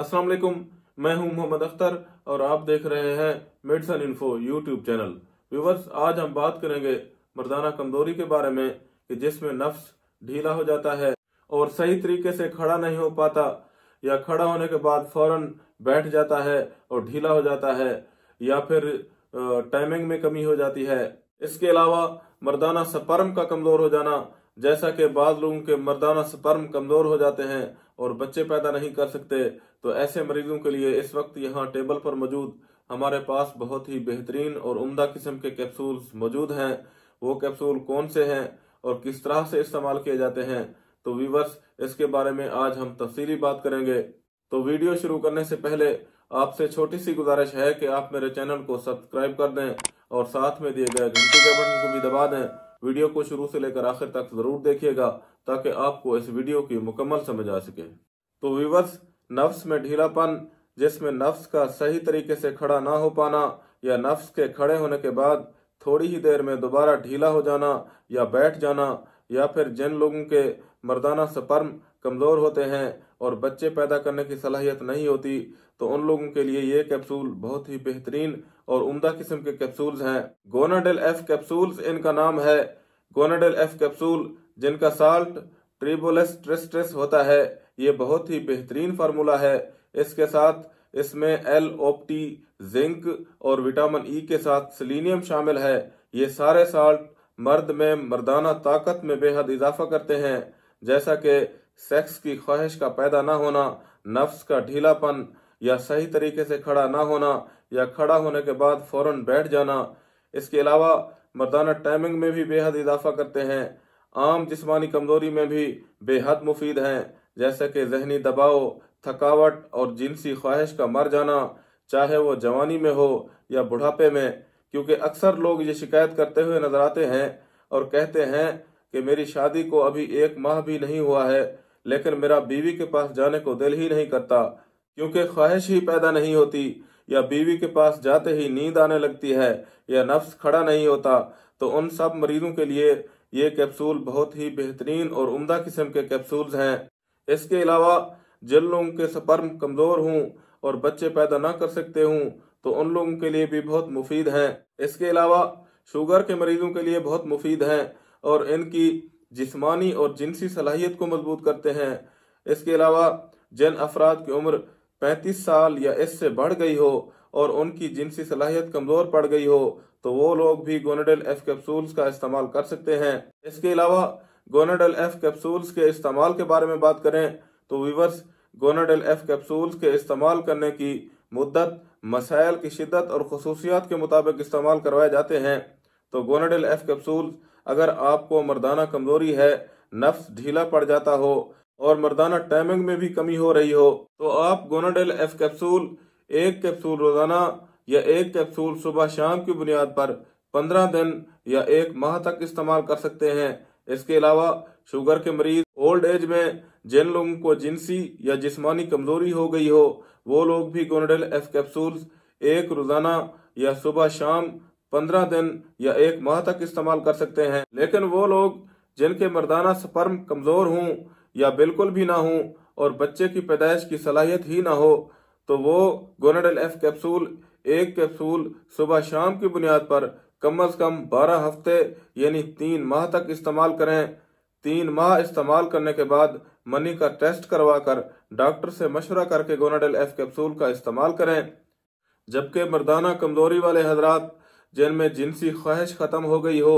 अस्सलाम वालेकुम मैं हूं मोहम्मद अख्तर और आप देख रहे हैं medicine info YouTube channel viewers आज हम बात करेंगे मर्दाना कमजोरी के बारे में कि जिसमें नफ्स ढीला हो जाता है और सही तरीके से खड़ा नहीं हो पाता या खड़ा होने के बाद फौरन बैठ जाता है और ढीला हो जाता है या फिर टाइमिंग में कमी हो जाती है इसके अलावा मर्दाना सपर्म का कमजोर हो जाना जैसा कि बाद लोगों के मर्दाना स्पर्म कमजोर हो जाते हैं और बच्चे पैदा नहीं कर सकते तो ऐसे मरीजों के लिए इस वक्त यहाँ टेबल पर मौजूद हमारे पास बहुत ही बेहतरीन और उम्दा किस्म के कैप्सूल मौजूद हैं वो कैप्सूल कौन से हैं और किस तरह से इस्तेमाल किए जाते हैं तो वीवर्स इसके बारे में आज हम तफसीली बात करेंगे तो वीडियो शुरू करने से पहले आपसे छोटी सी गुजारिश है कि आप मेरे चैनल को सब्सक्राइब कर दें और साथ में दिए गए घंटी के बटन को भी दबा दें वीडियो को शुरू से लेकर आखिर तक जरूर देखिएगा ताकि आपको इस वीडियो की मुकम्मल समझ आ सके तो विवर्स नफ्स में ढीलापन जिसमें नफ्स का सही तरीके से खड़ा ना हो पाना या नफ्स के खड़े होने के बाद थोड़ी ही देर में दोबारा ढीला हो जाना या बैठ जाना या फिर जिन लोगों के मर्दाना स्पर्म कमज़ोर होते हैं और बच्चे पैदा करने की सलाहियत नहीं होती तो उन लोगों के लिए ये कैप्सूल बहुत ही बेहतरीन और उम्दा किस्म के कैप्सूल्स हैं गोनाडेल एफ कैप्सूल्स इनका नाम है गोनाडेल एफ कैप्सूल जिनका साल्ट ट्रिबोलेस होता है ये बहुत ही बेहतरीन फार्मूला है इसके साथ इसमें एल ओपटी जिंक और विटामिन ई e के साथ सिलीनियम शामिल है ये सारे साल्ट मर्द में मर्दाना ताकत में बेहद इजाफा करते हैं जैसा कि सेक्स की ख्वाहिश का पैदा ना होना नफ्स का ढीलापन या सही तरीके से खड़ा ना होना या खड़ा होने के बाद फौरन बैठ जाना इसके अलावा मर्दाना टाइमिंग में भी बेहद इजाफा करते हैं आम जिस्मानी कमजोरी में भी बेहद मुफीद हैं जैसे कि जहनी दबाव थकावट और जिनसी ख्वाहिश का मर जाना चाहे वो जवानी में हो या बुढ़ापे में क्योंकि अक्सर लोग ये शिकायत करते हुए नजर आते हैं और कहते हैं कि मेरी शादी को अभी एक माह भी नहीं हुआ है लेकिन मेरा बीवी के पास जाने को दिल ही नहीं करता क्योंकि ख्वाहिश ही पैदा नहीं होती या बीवी के पास जाते ही नींद आने लगती है या नफ्स खड़ा नहीं होता तो उन सब मरीजों के लिए ये कैप्सूल बहुत ही बेहतरीन और उमदा किस्म के कैप्सूल हैं इसके अलावा जिन लोगों के सपर्म कमज़ोर हूँ और बच्चे पैदा ना कर सकते हूँ तो उन लोगों के लिए भी बहुत मुफीद है इसके अलावा शुगर के मरीजों के लिए बहुत मुफीद है और इनकी जिस्मानी और जिनसी सलाहियत को मजबूत करते हैं इसके अलावा जिन अफराद की उम्र 35 साल या इससे बढ़ गई हो और उनकी जिनसी सलाहियत कमज़ोर पड़ गई हो तो वो लोग भी गोनेडल एफ कैप्सूल्स का इस्तेमाल कर सकते हैं इसके अलावा गोनाडल एफ कैप्सूल्स के इस्तेमाल के बारे में बात करें तो वीवर्स गोनाडल एफ कैप्सूल्स के इस्तेमाल करने की मुद्दत मसाइल की शिद्दत और खसूसियात के मुताबिक इस्तेमाल करवाए जाते हैं तो गोनाडिल एफ कैप्सूल अगर आपको मर्दाना कमजोरी है नफ्स ढीला पड़ जाता हो और मर्दाना टाइमिंग में भी कमी हो रही हो तो आप गोनाडेल एफ कैप्सूल एक कैप्सूल रोजाना या एक कैप्सूल सुबह शाम की बुनियाद पर पंद्रह दिन या एक माह तक इस्तेमाल कर सकते हैं इसके अलावा शुगर के मरीज ओल्ड एज में जिन लोगों को जिनसी या जिस्मानी कमजोरी हो गई हो वो लोग भी गोनेडल एफ कैप्सूल एक रोजाना या सुबह शाम पंद्रह दिन या एक माह तक इस्तेमाल कर सकते हैं लेकिन वो लोग जिनके मर्दाना स्पर्म कमजोर हों या बिल्कुल भी ना हों और बच्चे की पैदाइश की सलाहियत ही ना हो तो वो गोनेडल एफ कैप्सूल एक कैप्सूल सुबह शाम की बुनियाद पर कम अज कम बारह हफ्ते यानी तीन माह तक इस्तेमाल करें तीन माह इस्तेमाल करने के बाद मनी का टेस्ट करवाकर डॉक्टर से मशवरा करके गोनाडेल एफ कैप्सूल का इस्तेमाल करें जबकि मर्दाना कमजोरी वाले हजरात जिनमें जिनसी ख्वाहिश खत्म हो गई हो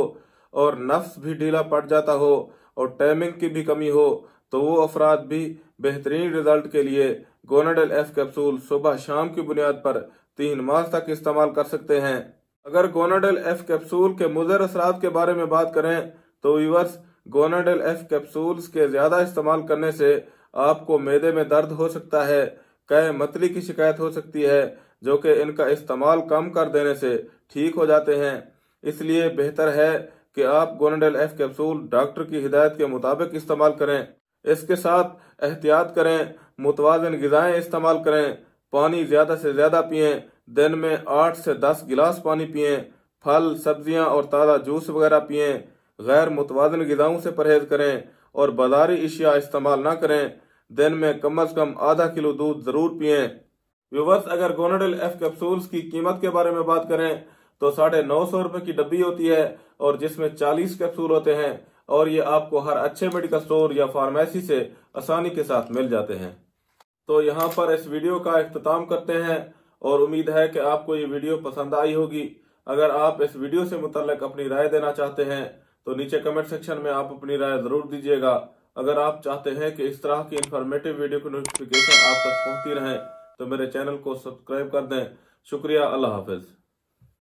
और नफ्स भी ढीला पड़ जाता हो और टाइमिंग की भी कमी हो तो वो अफराद भी बेहतरीन रिजल्ट के लिए गोनाडेल एफ कैप्सूल सुबह शाम की बुनियाद पर तीन माह तक इस्तेमाल कर सकते हैं अगर गोनाडेल एफ कैप्सूल के मुजर असरा के बारे में बात करें तो व्यूवर्स गोनाडल एफ कैप्सूल्स के ज्यादा इस्तेमाल करने से आपको मैदे में दर्द हो सकता है कह मतली की शिकायत हो सकती है जो कि इनका इस्तेमाल कम कर देने से ठीक हो जाते हैं इसलिए बेहतर है कि आप गोनाडल एफ कैप्सूल डॉक्टर की हिदायत के मुताबिक इस्तेमाल करें इसके साथ एहतियात करें मुतवाजन गजाएं इस्तेमाल करें पानी ज़्यादा से ज़्यादा पिए दिन में आठ से दस गिलास पानी पिए फल सब्जियां और ताज़ा जूस वगैरह पिए गैर मुतवाजन गिदाओं से परहेज करें और बाजारी अशिया इस्तेमाल न करें दिन में कम अज कम आधा किलो दूध जरूर पिए व्यूवर्स अगर गोनाडल एफ कैप्सूल्स की कीमत के बारे में बात करें तो साढ़े नौ सौ रुपए की डब्बी होती है और जिसमें चालीस कैप्सूल होते हैं और ये आपको हर अच्छे मेडिकल स्टोर या फार्मेसी से आसानी के साथ मिल जाते हैं तो यहाँ पर इस वीडियो का अख्ताम करते हैं और उम्मीद है कि आपको ये वीडियो पसंद आई होगी अगर आप इस वीडियो से मुतल अपनी राय देना चाहते हैं तो नीचे कमेंट सेक्शन में आप अपनी राय जरूर दीजिएगा अगर आप चाहते हैं कि इस तरह की इन्फॉर्मेटिव वीडियो की नोटिफिकेशन आप तक पहुंचती रहे तो मेरे चैनल को सब्सक्राइब कर दें शुक्रिया अल्लाह हाफिज़